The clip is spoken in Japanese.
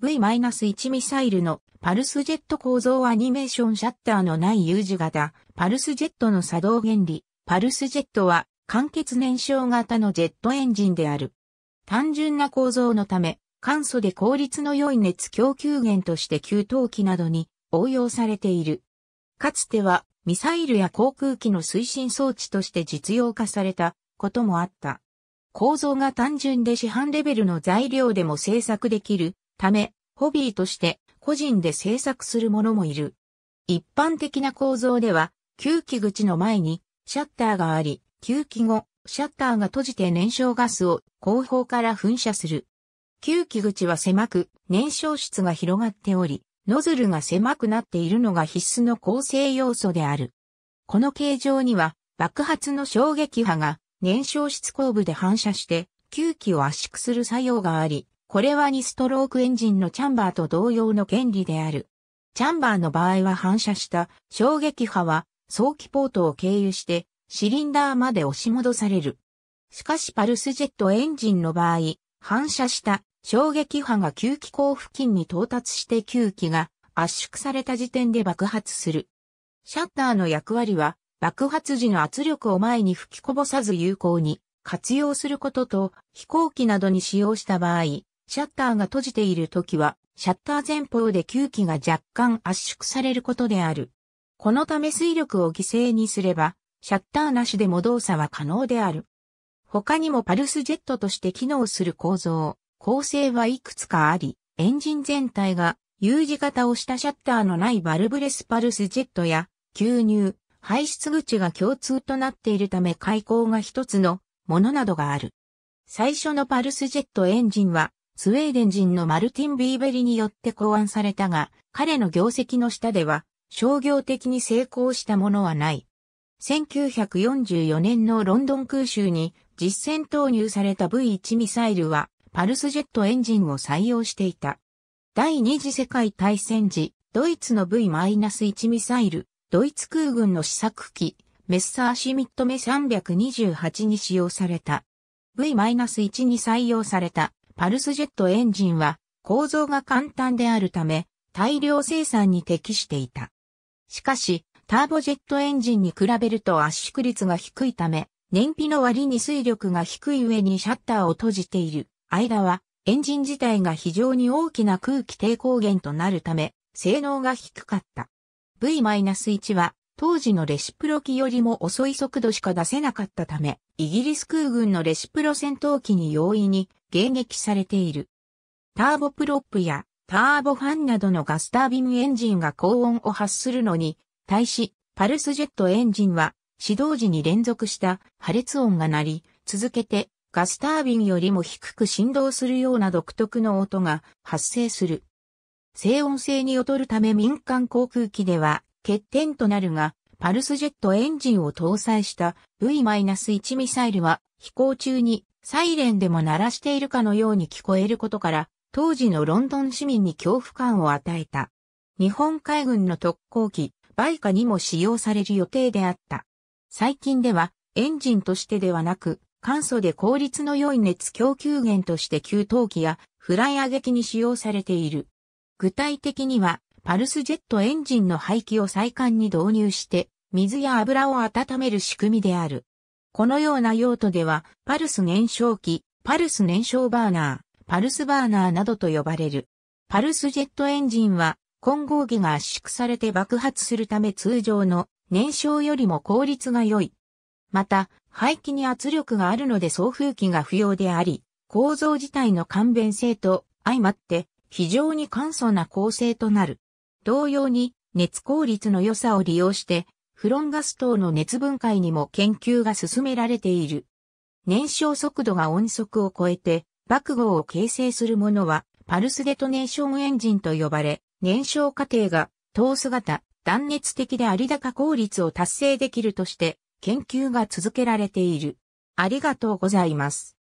V-1 ミサイルのパルスジェット構造アニメーションシャッターのない U 字型、パルスジェットの作動原理、パルスジェットは完結燃焼型のジェットエンジンである。単純な構造のため、簡素で効率の良い熱供給源として給湯器などに応用されている。かつてはミサイルや航空機の推進装置として実用化されたこともあった。構造が単純で市販レベルの材料でも製作できるため、ホビーとして個人で制作する者もいる。一般的な構造では、吸気口の前にシャッターがあり、吸気後、シャッターが閉じて燃焼ガスを後方から噴射する。吸気口は狭く、燃焼室が広がっており、ノズルが狭くなっているのが必須の構成要素である。この形状には、爆発の衝撃波が燃焼室後部で反射して、吸気を圧縮する作用があり、これは2ストロークエンジンのチャンバーと同様の原理である。チャンバーの場合は反射した衝撃波は早期ポートを経由してシリンダーまで押し戻される。しかしパルスジェットエンジンの場合、反射した衝撃波が吸気口付近に到達して吸気が圧縮された時点で爆発する。シャッターの役割は爆発時の圧力を前に吹きこぼさず有効に活用することと飛行機などに使用した場合、シャッターが閉じている時は、シャッター前方で吸気が若干圧縮されることである。このため水力を犠牲にすれば、シャッターなしでも動作は可能である。他にもパルスジェットとして機能する構造、構成はいくつかあり、エンジン全体が U 字型をしたシャッターのないバルブレスパルスジェットや、吸入、排出口が共通となっているため開口が一つのものなどがある。最初のパルスジェットエンジンはスウェーデン人のマルティン・ビーベリによって考案されたが、彼の業績の下では商業的に成功したものはない。1944年のロンドン空襲に実戦投入された V1 ミサイルはパルスジェットエンジンを採用していた。第二次世界大戦時、ドイツの V-1 ミサイル、ドイツ空軍の試作機、メッサーシミットメ328に使用された。V-1 に採用されたパルスジェットエンジンは構造が簡単であるため大量生産に適していた。しかし、ターボジェットエンジンに比べると圧縮率が低いため、燃費の割に水力が低い上にシャッターを閉じている間は、エンジン自体が非常に大きな空気抵抗源となるため、性能が低かった。V-1 は、当時のレシプロ機よりも遅い速度しか出せなかったため、イギリス空軍のレシプロ戦闘機に容易に迎撃されている。ターボプロップやターボファンなどのガスタービンエンジンが高温を発するのに、対し、パルスジェットエンジンは、始動時に連続した破裂音が鳴り、続けてガスタービンよりも低く振動するような独特の音が発生する。静音性に劣るため民間航空機では欠点となるが、パルスジェットエンジンを搭載した V-1 ミサイルは飛行中にサイレンでも鳴らしているかのように聞こえることから当時のロンドン市民に恐怖感を与えた。日本海軍の特攻機バイカにも使用される予定であった。最近ではエンジンとしてではなく簡素で効率の良い熱供給源として給湯器やフライ上げ機に使用されている。具体的にはパルスジェットエンジンの排気を再管に導入して、水や油を温める仕組みである。このような用途では、パルス燃焼器、パルス燃焼バーナー、パルスバーナーなどと呼ばれる。パルスジェットエンジンは、混合器が圧縮されて爆発するため通常の燃焼よりも効率が良い。また、排気に圧力があるので送風機が不要であり、構造自体の簡便性と相まって非常に簡素な構成となる。同様に熱効率の良さを利用してフロンガス等の熱分解にも研究が進められている。燃焼速度が音速を超えて爆豪を形成するものはパルスデトネーションエンジンと呼ばれ、燃焼過程が通す型、断熱的で有高効率を達成できるとして研究が続けられている。ありがとうございます。